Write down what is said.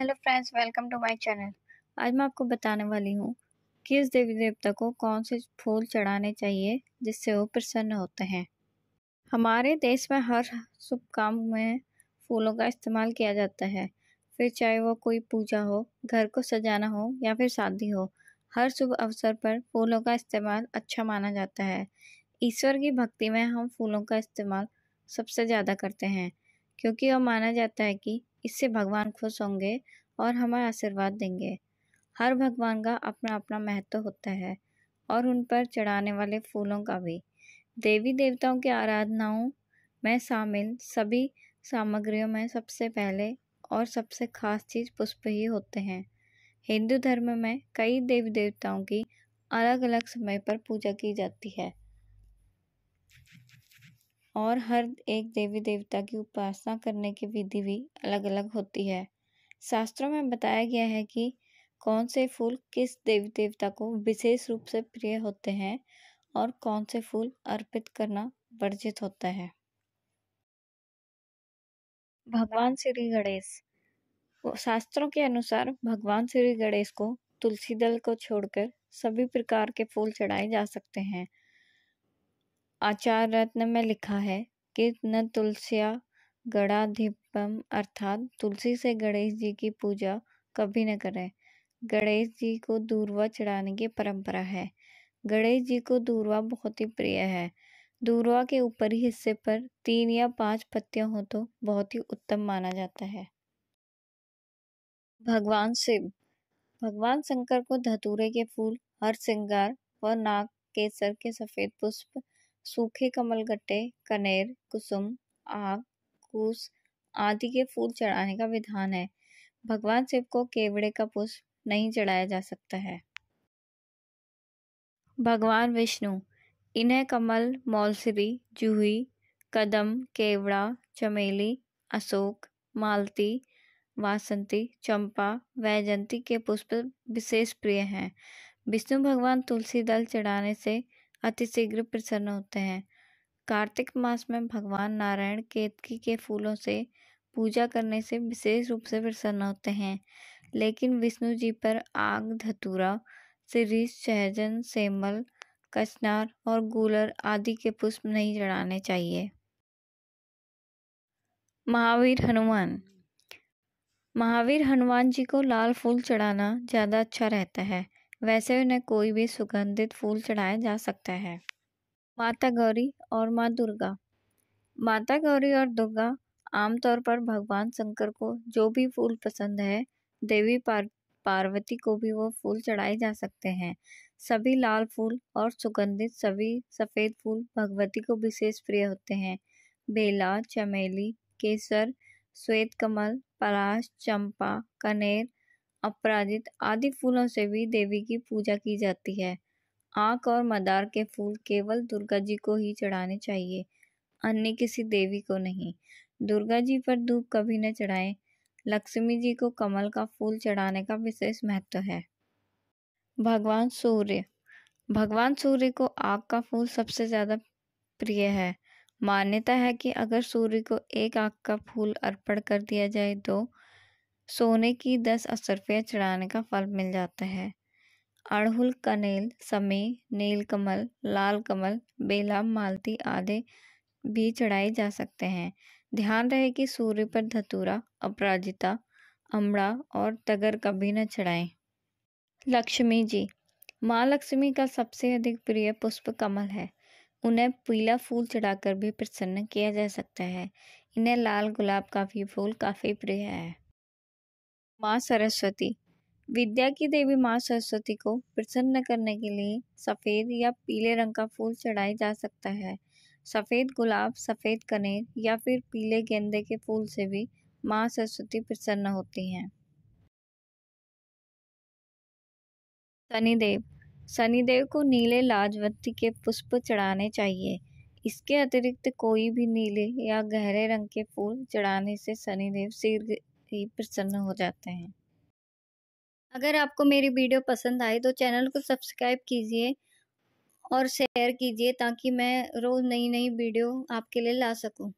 hello friends welcome to my channel आज मैं आपको बताने वाली हूँ किस देवी देवता को कौन से फूल चढ़ाने चाहिए जिससे वो प्रसन्न होते हैं हमारे देश में हर शुभ काम में फूलों का इस्तेमाल किया जाता है फिर चाहे वो कोई पूजा हो घर को सजाना हो या फिर शादी हो हर शुभ अवसर पर फूलों का इस्तेमाल अच्छा माना जाता है ईश्वर की भक्ति में हम फूलों का इस्तेमाल सबसे ज़्यादा करते हैं क्योंकि यह माना जाता है कि इससे भगवान खुश होंगे और हमें आशीर्वाद देंगे हर भगवान का अपना अपना महत्व होता है और उन पर चढ़ाने वाले फूलों का भी देवी देवताओं की आराधनाओं में शामिल सभी सामग्रियों में सबसे पहले और सबसे खास चीज़ पुष्प ही होते हैं हिंदू धर्म में कई देवी देवताओं की अलग अलग समय पर पूजा की जाती है और हर एक देवी देवता की उपासना करने की विधि भी अलग अलग होती है शास्त्रों में बताया गया है कि कौन से फूल किस देवी देवता को विशेष रूप से प्रिय होते हैं और कौन से फूल अर्पित करना वर्जित होता है भगवान श्री गणेश शास्त्रों के अनुसार भगवान श्री गणेश को तुलसी दल को छोड़कर सभी प्रकार के फूल चढ़ाए जा सकते हैं आचार रत्न में लिखा है कि न तुलसिया गढ़ाधिपम अर्थात तुलसी से गणेश जी की पूजा कभी न करें गणेश जी को दूरवा चढ़ाने की परंपरा है गणेश जी को दूरवा बहुत ही प्रिय है दूरवा के ऊपरी हिस्से पर तीन या पांच पत्तियां हो तो बहुत ही उत्तम माना जाता है भगवान शिव भगवान शंकर को धतूरे के फूल हर श्रृंगार व नाग केसर के सफेद पुष्प सूखे गट्टे कनेर कुसुम आग कूस आदि के फूल चढ़ाने का विधान है भगवान शिव को केवड़े का पुष्प नहीं चढ़ाया जा सकता है भगवान विष्णु इन्हें कमल मौलसरी जूही कदम केवड़ा चमेली अशोक मालती वासंती चंपा वैजंती के पुष्प विशेष प्रिय हैं विष्णु भगवान तुलसी दल चढ़ाने से अतिशीघ्र प्रसन्न होते हैं कार्तिक मास में भगवान नारायण केतकी के फूलों से पूजा करने से विशेष रूप से प्रसन्न होते हैं लेकिन विष्णु जी पर आग धतूरा सिरीस सहजन सेमल कचनार और गूलर आदि के पुष्प नहीं चढ़ाने चाहिए महावीर हनुमान महावीर हनुमान जी को लाल फूल चढ़ाना ज़्यादा अच्छा रहता है वैसे उन्हें कोई भी सुगंधित फूल चढ़ाया जा सकता है माता गौरी और माँ दुर्गा माता गौरी और दुर्गा आमतौर पर भगवान शंकर को जो भी फूल पसंद है देवी पार पार्वती को भी वो फूल चढ़ाए जा सकते हैं सभी लाल फूल और सुगंधित सभी सफ़ेद फूल भगवती को विशेष प्रिय होते हैं बेला चमेली केसर श्वेत कमल पलाश चंपा कनेर अपराजित आदि फूलों से भी देवी की पूजा की जाती है आंख और मदार के फूल केवल दुर्गा जी को ही चढ़ाने चाहिए अन्य किसी देवी को नहीं दुर्गा जी पर धूप कभी न चढ़ाएं लक्ष्मी जी को कमल का फूल चढ़ाने का विशेष महत्व है भगवान सूर्य भगवान सूर्य को आग का फूल सबसे ज़्यादा प्रिय है मान्यता है कि अगर सूर्य को एक आग का फूल अर्पण कर दिया जाए तो सोने की दस असरफिया चढ़ाने का फल मिल जाता है अड़हुल कनेल समय नीलकमल लाल कमल बेला मालती आदि भी चढ़ाए जा सकते हैं ध्यान रहे कि सूर्य पर धतूरा अपराजिता अमड़ा और तगर कभी न चढ़ाएं लक्ष्मी जी माँ लक्ष्मी का सबसे अधिक प्रिय पुष्प कमल है उन्हें पीला फूल चढ़ाकर भी प्रसन्न किया जा सकता है इन्हें लाल गुलाब का भी फूल काफ़ी प्रिय है माँ सरस्वती विद्या की देवी माँ सरस्वती को प्रसन्न करने के लिए सफ़ेद या पीले रंग का फूल चढ़ाया जा सकता है सफ़ेद गुलाब सफ़ेद कनेर या फिर पीले गेंदे के फूल से भी माँ सरस्वती प्रसन्न होती हैं शनिदेव शनिदेव को नीले लाजवती के पुष्प चढ़ाने चाहिए इसके अतिरिक्त कोई भी नीले या गहरे रंग के फूल चढ़ाने से शनिदेव शीघ्र ही प्रसन्न हो जाते हैं अगर आपको मेरी वीडियो पसंद आए तो चैनल को सब्सक्राइब कीजिए और शेयर कीजिए ताकि मैं रोज़ नई नई वीडियो आपके लिए ला सकूं